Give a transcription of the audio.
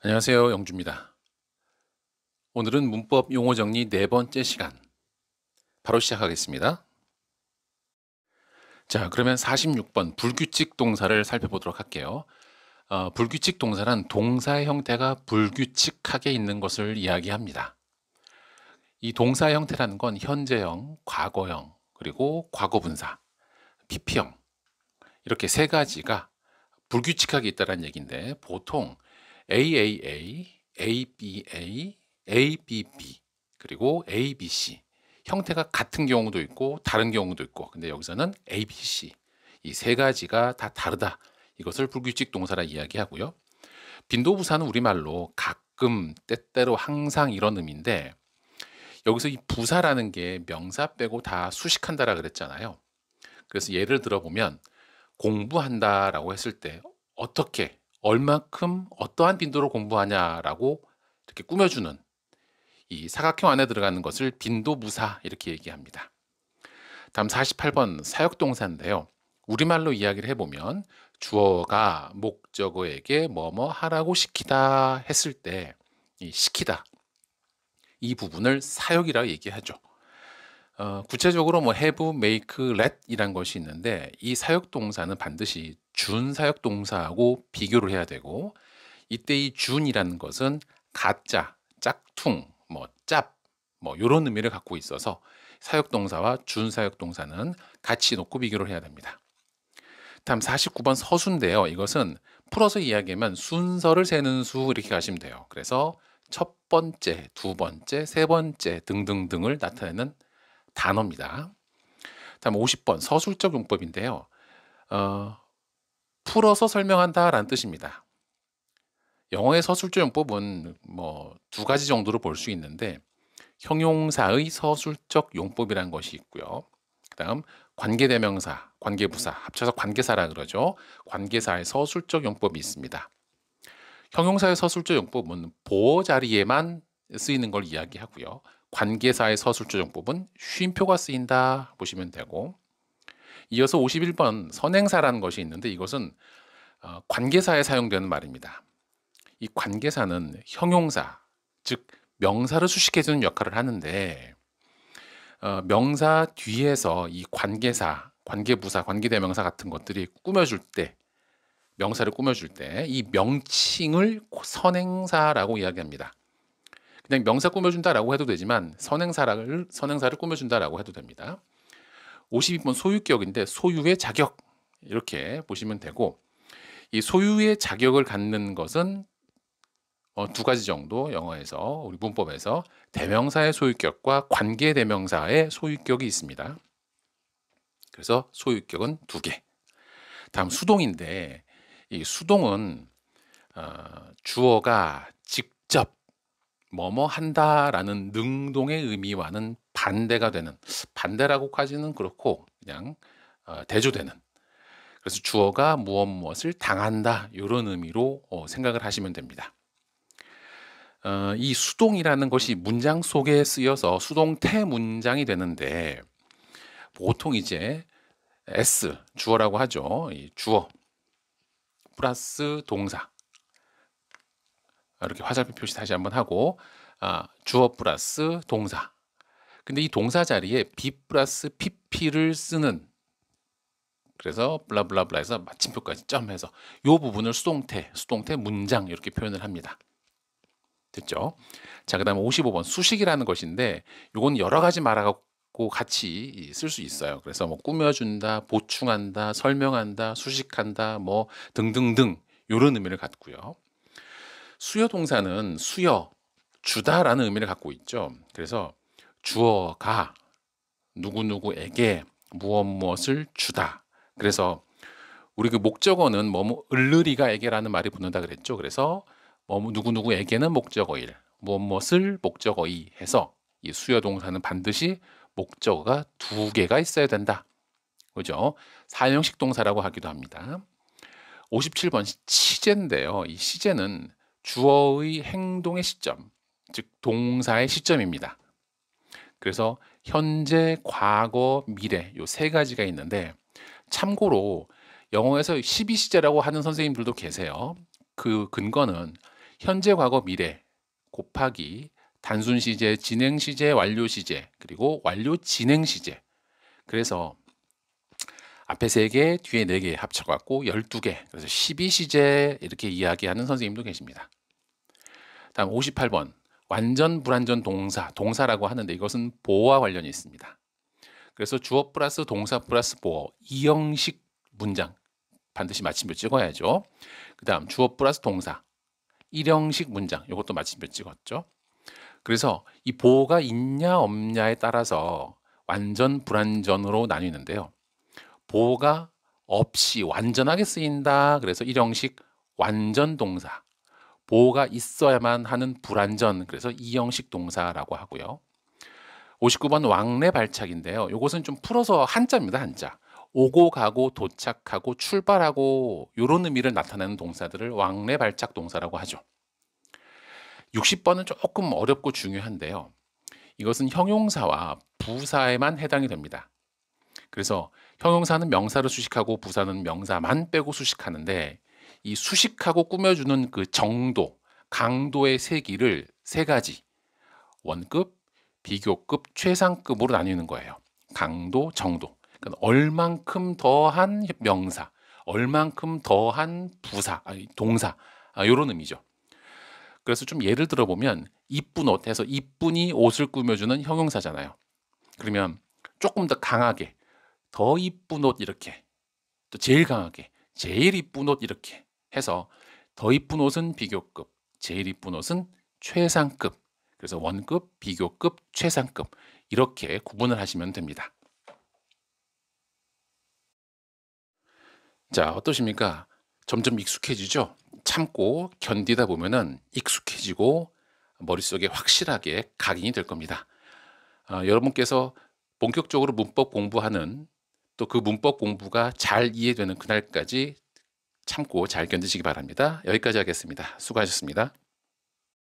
안녕하세요. 영주입니다. 오늘은 문법 용어 정리 네 번째 시간. 바로 시작하겠습니다. 자, 그러면 46번 불규칙 동사를 살펴보도록 할게요. 어, 불규칙 동사란 동사의 형태가 불규칙하게 있는 것을 이야기합니다. 이 동사 형태라는 건 현재형, 과거형, 그리고 과거분사, PP형 이렇게 세 가지가 불규칙하게 있다는 얘기인데 보통 AAA, ABA, ABB 그리고 ABC 형태가 같은 경우도 있고 다른 경우도 있고 근데 여기서는 ABC 이 세 가지가 다 다르다 이것을 불규칙 동사라 이야기하고요. 빈도부사는 우리말로 가끔 때때로 항상 이런 의미인데 여기서 이 부사라는 게 명사 빼고 다 수식한다라 그랬잖아요. 그래서 예를 들어 보면 공부한다라고 했을 때 어떻게 얼마큼 어떠한 빈도로 공부하냐라고 이렇게 꾸며주는 이 사각형 안에 들어가는 것을 빈도무사 이렇게 얘기합니다. 다음 48번 사역동사인데요. 우리말로 이야기를 해보면 주어가 목적어에게 뭐뭐 뭐 하라고 시키다 했을 때 이 시키다 이 부분을 사역이라고 얘기하죠. 어, 구체적으로 뭐 have, make, let 이란 것이 있는데 이 사역 동사는 반드시 준 사역 동사하고 비교를 해야 되고 이때 이 준이라는 것은 가짜, 짝퉁, 뭐 짭, 뭐 이런 의미를 갖고 있어서 사역 동사와 준 사역 동사는 같이 놓고 비교를 해야 됩니다. 다음 49번 서순인데요. 이것은 풀어서 이야기하면 순서를 세는 수 이렇게 가시면 돼요. 그래서 첫 번째, 두 번째, 세 번째 등등등을 나타내는 단어입니다. 다음 50번 서술적 용법인데요. 어, 풀어서 설명한다라는 뜻입니다. 영어의 서술조 용법은 뭐 두 가지 정도로 볼 수 있는데 형용사의 서술적 용법이라 것이 있고요. 그다음 관계대명사, 관계부사 합쳐서 관계사라 그러죠. 관계사의 서술적 용법이 있습니다. 형용사의 서술조 용법은 보어 자리에만 쓰이는 걸 이야기하고요. 관계사의 서술조 용법은 쉼표가 쓰인다 보시면 되고 이어서 51번 선행사라는 것이 있는데 이것은 어, 관계사에 사용되는 말입니다. 이 관계사는 형용사, 즉 명사를 수식해 주는 역할을 하는데 어, 명사 뒤에서 이 관계사, 관계부사, 관계대명사 같은 것들이 꾸며줄 때 명사를 꾸며줄 때 이 명칭을 선행사라고 이야기합니다. 그냥 명사 꾸며준다라고 해도 되지만 선행사를 선행사를 꾸며준다라고 해도 됩니다. 52번 소유격인데 소유의 자격 이렇게 보시면 되고 이 소유의 자격을 갖는 것은 어, 두 가지 정도 영어에서 우리 문법에서 대명사의 소유격과 관계 대명사의 소유격이 있습니다. 그래서 소유격은 두 개. 다음 수동인데 이 수동은 어, 주어가 직접 뭐뭐 한다라는 능동의 의미와는 반대가 되는 반대라고까지는 그렇고 그냥 어, 대조되는 그래서 주어가 무엇 무엇을 당한다 이런 의미로 어, 생각을 하시면 됩니다. 어, 이 수동이라는 것이 문장 속에 쓰여서 수동태 문장이 되는데 보통 이제 S 주어라고 하죠. 주어 플러스 동사 이렇게 화살표 표시 다시 한번 하고 아, 주어 플러스 동사. 근데 이 동사 자리에 be 플러스 pp를 쓰는 그래서 블라블라블라 해서 마침표까지 점해서 이 부분을 수동태, 수동태 문장 이렇게 표현을 합니다. 됐죠? 자, 그 다음에 55번 수식이라는 것인데 이건 여러 가지 말하고 같이 쓸 수 있어요. 그래서 뭐 꾸며준다, 보충한다, 설명한다, 수식한다, 뭐 등등등 이런 의미를 갖고요. 수요 동사는 수여, 주다라는 의미를 갖고 있죠. 그래서 주어가 누구누구에게 무엇 무엇을 주다. 그래서 우리 그 목적어는 뭐뭐 을르리가에게라는 말이 붙는다 그랬죠. 그래서 뭐뭐 누구누구에게는 목적어일, 무엇 무엇을 목적어이 해서 이 수요 동사는 반드시 목적어가 두 개가 있어야 된다. 그죠? 사형식 동사라고 하기도 합니다. 57번 시제인데요. 이 시제는 주어의 행동의 시점, 즉 동사의 시점입니다. 그래서 현재, 과거, 미래 요 세 가지가 있는데 참고로 영어에서 12시제라고 하는 선생님들도 계세요. 그 근거는 현재, 과거, 미래 곱하기 단순 시제, 진행 시제, 완료 시제, 그리고 완료 진행 시제. 그래서 앞에 세개 뒤에 네 개 합쳐갖고 열두 개 그래서 12시제 이렇게 이야기하는 선생님도 계십니다. 다음 58번. 완전 불완전 동사, 동사라고 하는데 이것은 보와 관련이 있습니다. 그래서 주어 플러스 동사 플러스 보어 이형식 문장 반드시 마침표 찍어야죠. 그다음 주어 플러스 동사 일형식 문장 이것도 마침표 찍었죠. 그래서 이 보어가 있냐 없냐에 따라서 완전 불완전으로 나뉘는데요. 보가 호 없이 완전하게 쓰인다. 그래서 일형식 완전 동사. 보가 호 있어야만 하는 불완전. 그래서 이형식 동사라고 하고요. 59번 왕래 발착인데요. 이것은 좀 풀어서 한자입니다. 한자. 오고 가고 도착하고 출발하고 이런 의미를 나타내는 동사들을 왕래 발착 동사라고 하죠. 60번은 조금 어렵고 중요한데요. 이것은 형용사와 부사에만 해당이 됩니다. 그래서 형용사는 명사를 수식하고 부사는 명사만 빼고 수식하는데 이 수식하고 꾸며주는 그 정도, 강도의 세 기를 세 가지 원급, 비교급, 최상급으로 나뉘는 거예요. 강도, 정도. 그러니까 얼만큼 더한 명사, 얼만큼 더한 부사, 아니 동사 아, 이런 의미죠. 그래서 좀 예를 들어보면 이쁜 옷 해서 이쁜이 옷을 꾸며주는 형용사잖아요. 그러면 조금 더 강하게 더 이쁜 옷 이렇게 또 제일 강하게 제일 이쁜 옷 이렇게 해서 더 이쁜 옷은 비교급, 제일 이쁜 옷은 최상급, 그래서 원급, 비교급, 최상급 이렇게 구분을 하시면 됩니다. 자, 어떠십니까? 점점 익숙해지죠? 참고 견디다 보면은 익숙해지고 머릿속에 확실하게 각인이 될 겁니다. 아, 여러분께서 본격적으로 문법 공부하는 또그 문법 공부가 잘 이해되는 그날까지 참고 잘 견디시기 바랍니다. 여기까지 하겠습니다. 수고하셨습니다.